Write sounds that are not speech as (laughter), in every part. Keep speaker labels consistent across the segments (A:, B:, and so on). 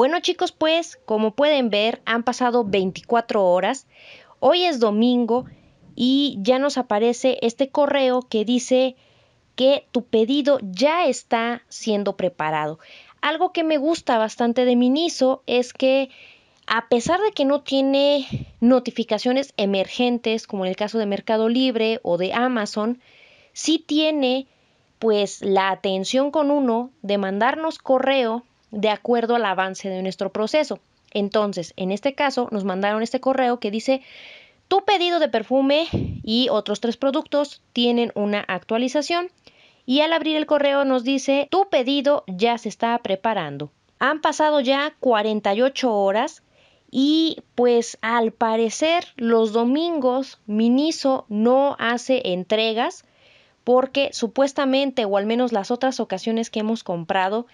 A: Bueno chicos, pues como pueden ver han pasado 24 horas, hoy es domingo y ya nos aparece este correo que dice que tu pedido ya está siendo preparado. Algo que me gusta bastante de Miniso es que a pesar de que no tiene notificaciones emergentes como en el caso de Mercado Libre o de Amazon, sí tiene pues la atención con uno de mandarnos correo de acuerdo al avance de nuestro proceso. Entonces, en este caso, nos mandaron este correo que dice, tu pedido de perfume y otros tres productos tienen una actualización. Y al abrir el correo nos dice, tu pedido ya se está preparando. Han pasado ya 48 horas y pues al parecer los domingos Miniso no hace entregas porque supuestamente o al menos las otras ocasiones que hemos comprado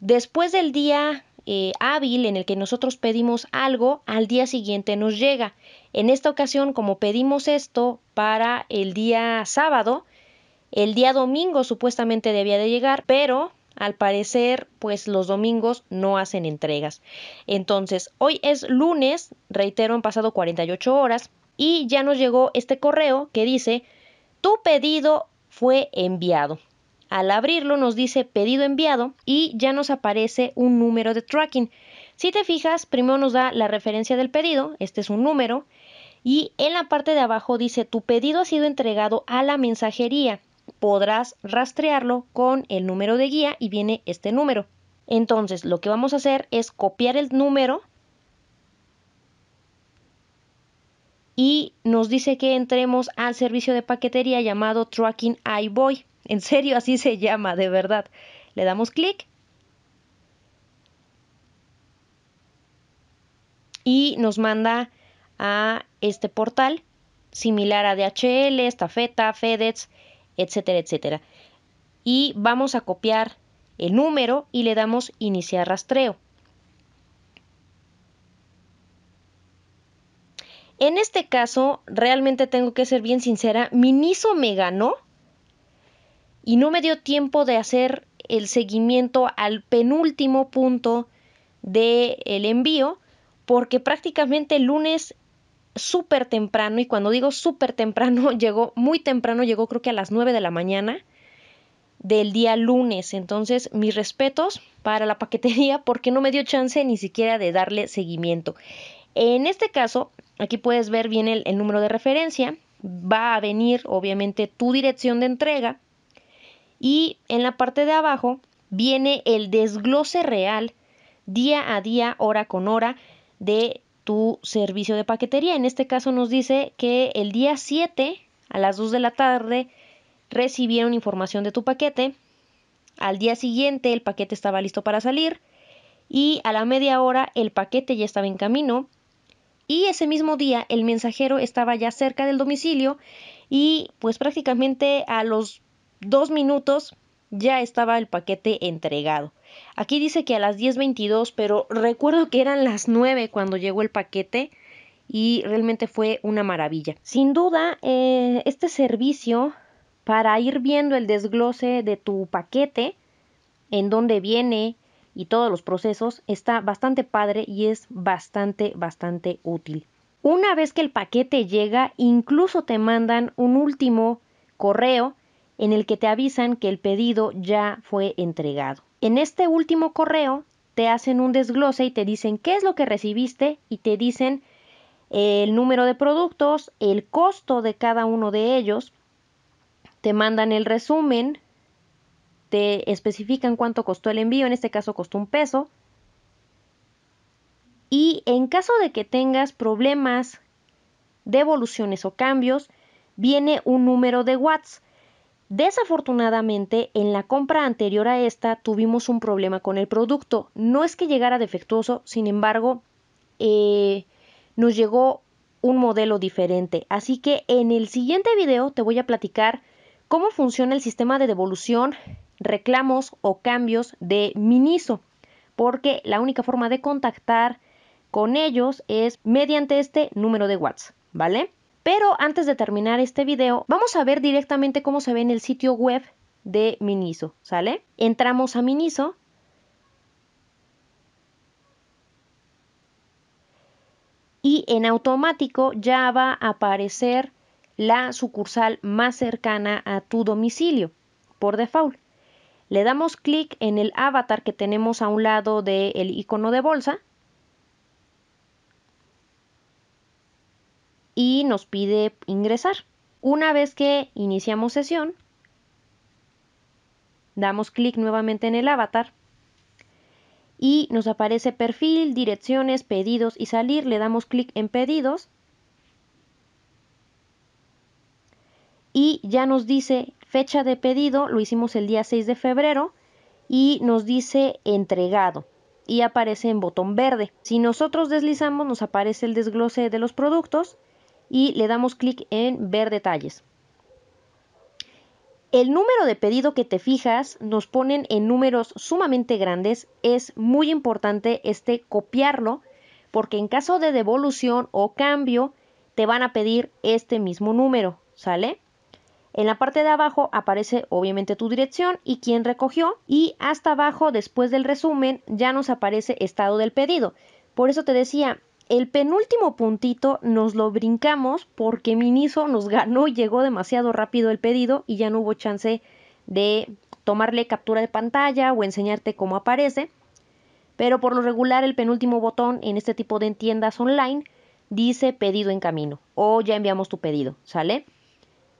A: Después del día eh, hábil en el que nosotros pedimos algo, al día siguiente nos llega. En esta ocasión, como pedimos esto para el día sábado, el día domingo supuestamente debía de llegar, pero al parecer, pues los domingos no hacen entregas. Entonces, hoy es lunes, reitero, han pasado 48 horas y ya nos llegó este correo que dice, tu pedido fue enviado. Al abrirlo nos dice pedido enviado y ya nos aparece un número de tracking. Si te fijas, primero nos da la referencia del pedido, este es un número, y en la parte de abajo dice tu pedido ha sido entregado a la mensajería. Podrás rastrearlo con el número de guía y viene este número. Entonces lo que vamos a hacer es copiar el número y nos dice que entremos al servicio de paquetería llamado Tracking iBoy. En serio, así se llama, de verdad. Le damos clic y nos manda a este portal similar a DHL, Estafeta, FedEx, etcétera, etcétera. Y vamos a copiar el número y le damos iniciar rastreo. En este caso, realmente tengo que ser bien sincera, Miniso me ganó y no me dio tiempo de hacer el seguimiento al penúltimo punto del el envío porque prácticamente el lunes súper temprano y cuando digo súper temprano (laughs) llegó muy temprano llegó creo que a las 9 de la mañana del día lunes entonces mis respetos para la paquetería (laughs) porque no me dio chance ni siquiera de darle seguimiento en este caso aquí puedes ver bien el número de referencia va a venir obviamente tu dirección de entrega y en la parte de abajo viene el desglose real día a día, hora con hora, de tu servicio de paquetería. En este caso nos dice que el día 7 a las 2 de la tarde recibieron información de tu paquete. Al día siguiente el paquete estaba listo para salir y a la media hora el paquete ya estaba en camino. Y ese mismo día el mensajero estaba ya cerca del domicilio y pues prácticamente a los dos minutos ya estaba el paquete entregado. Aquí dice que a las 10.22, pero recuerdo que eran las 9 cuando llegó el paquete y realmente fue una maravilla. Sin duda, eh, este servicio para ir viendo el desglose de tu paquete, en dónde viene y todos los procesos, está bastante padre y es bastante, bastante útil. Una vez que el paquete llega, incluso te mandan un último correo en el que te avisan que el pedido ya fue entregado. En este último correo te hacen un desglose y te dicen qué es lo que recibiste y te dicen eh, el número de productos, el costo de cada uno de ellos, te mandan el resumen, te especifican cuánto costó el envío, en este caso costó un peso, y en caso de que tengas problemas, devoluciones o cambios, viene un número de WhatsApp Desafortunadamente, en la compra anterior a esta tuvimos un problema con el producto. No es que llegara defectuoso, sin embargo, eh, nos llegó un modelo diferente. Así que en el siguiente video te voy a platicar cómo funciona el sistema de devolución, reclamos o cambios de Miniso, porque la única forma de contactar con ellos es mediante este número de WhatsApp, ¿vale? Pero antes de terminar este video, vamos a ver directamente cómo se ve en el sitio web de Miniso, ¿sale? Entramos a Miniso. Y en automático ya va a aparecer la sucursal más cercana a tu domicilio, por default. Le damos clic en el avatar que tenemos a un lado del icono de bolsa y nos pide ingresar. Una vez que iniciamos sesión, damos clic nuevamente en el avatar y nos aparece perfil, direcciones, pedidos y salir. Le damos clic en pedidos y ya nos dice fecha de pedido, lo hicimos el día 6 de febrero y nos dice entregado y aparece en botón verde. Si nosotros deslizamos nos aparece el desglose de los productos y le damos clic en ver detalles. El número de pedido que te fijas nos ponen en números sumamente grandes. Es muy importante este copiarlo porque en caso de devolución o cambio te van a pedir este mismo número, ¿sale? En la parte de abajo aparece obviamente tu dirección y quién recogió y hasta abajo después del resumen ya nos aparece estado del pedido. Por eso te decía, el penúltimo puntito nos lo brincamos porque Miniso nos ganó y llegó demasiado rápido el pedido y ya no hubo chance de tomarle captura de pantalla o enseñarte cómo aparece. Pero por lo regular el penúltimo botón en este tipo de tiendas online dice pedido en camino o ya enviamos tu pedido, ¿sale?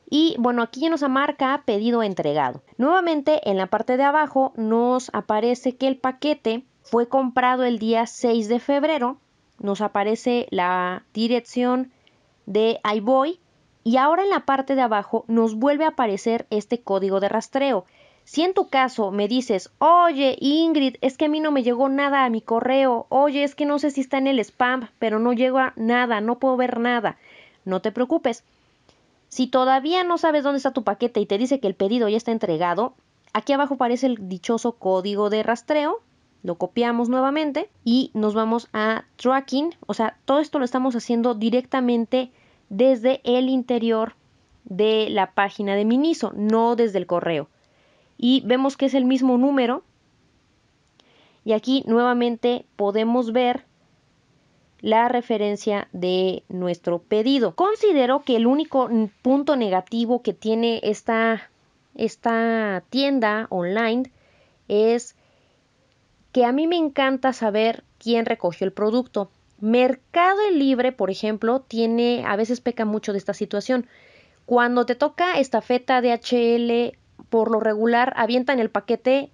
A: Y bueno, aquí ya nos marca pedido entregado. Nuevamente en la parte de abajo nos aparece que el paquete fue comprado el día 6 de febrero nos aparece la dirección de iBoy y ahora en la parte de abajo nos vuelve a aparecer este código de rastreo. Si en tu caso me dices, oye Ingrid, es que a mí no me llegó nada a mi correo, oye, es que no sé si está en el spam, pero no llega nada, no puedo ver nada, no te preocupes. Si todavía no sabes dónde está tu paquete y te dice que el pedido ya está entregado, aquí abajo aparece el dichoso código de rastreo lo copiamos nuevamente y nos vamos a tracking, o sea, todo esto lo estamos haciendo directamente desde el interior de la página de Miniso, no desde el correo. Y vemos que es el mismo número. Y aquí nuevamente podemos ver la referencia de nuestro pedido. Considero que el único punto negativo que tiene esta, esta tienda online es que a mí me encanta saber quién recogió el producto. Mercado Libre, por ejemplo, tiene, a veces peca mucho de esta situación. Cuando te toca estafeta HL, por lo regular avientan el paquete,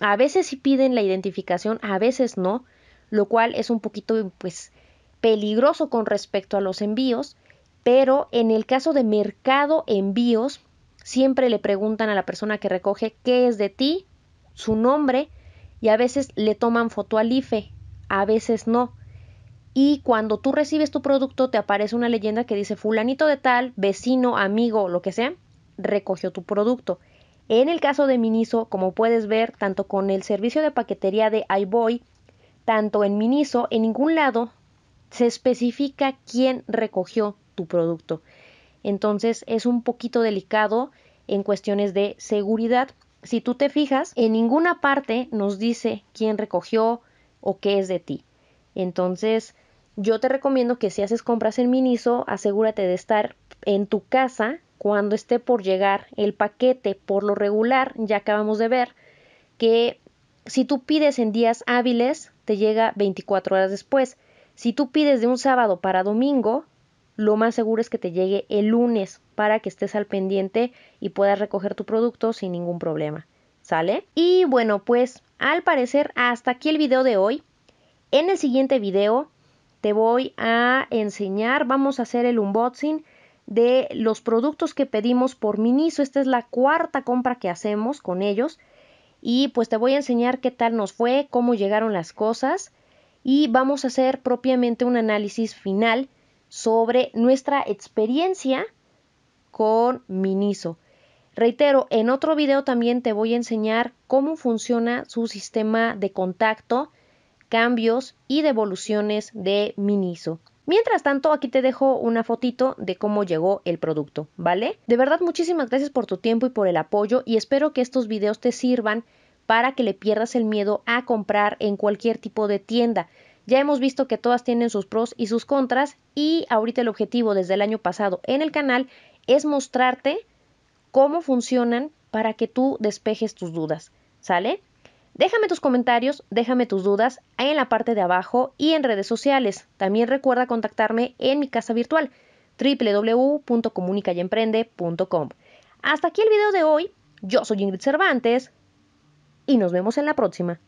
A: a veces sí piden la identificación, a veces no, lo cual es un poquito pues peligroso con respecto a los envíos, pero en el caso de mercado envíos, siempre le preguntan a la persona que recoge qué es de ti, su nombre, y a veces le toman foto al IFE, a veces no. Y cuando tú recibes tu producto te aparece una leyenda que dice fulanito de tal, vecino, amigo, lo que sea, recogió tu producto. En el caso de Miniso, como puedes ver, tanto con el servicio de paquetería de iBoy, tanto en Miniso, en ningún lado se especifica quién recogió tu producto. Entonces es un poquito delicado en cuestiones de seguridad si tú te fijas, en ninguna parte nos dice quién recogió o qué es de ti. Entonces, yo te recomiendo que si haces compras en Miniso, asegúrate de estar en tu casa cuando esté por llegar el paquete. Por lo regular, ya acabamos de ver que si tú pides en días hábiles, te llega 24 horas después. Si tú pides de un sábado para domingo, lo más seguro es que te llegue el lunes para que estés al pendiente y puedas recoger tu producto sin ningún problema. ¿Sale? Y bueno, pues al parecer hasta aquí el video de hoy. En el siguiente video te voy a enseñar, vamos a hacer el unboxing de los productos que pedimos por Miniso. Esta es la cuarta compra que hacemos con ellos. Y pues te voy a enseñar qué tal nos fue, cómo llegaron las cosas. Y vamos a hacer propiamente un análisis final sobre nuestra experiencia con Miniso. Reitero, en otro video también te voy a enseñar cómo funciona su sistema de contacto, cambios y devoluciones de Miniso. Mientras tanto, aquí te dejo una fotito de cómo llegó el producto, ¿vale? De verdad, muchísimas gracias por tu tiempo y por el apoyo y espero que estos videos te sirvan para que le pierdas el miedo a comprar en cualquier tipo de tienda. Ya hemos visto que todas tienen sus pros y sus contras y ahorita el objetivo desde el año pasado en el canal es mostrarte cómo funcionan para que tú despejes tus dudas, ¿sale? Déjame tus comentarios, déjame tus dudas en la parte de abajo y en redes sociales. También recuerda contactarme en mi casa virtual www.comunicayemprende.com Hasta aquí el video de hoy. Yo soy Ingrid Cervantes y nos vemos en la próxima.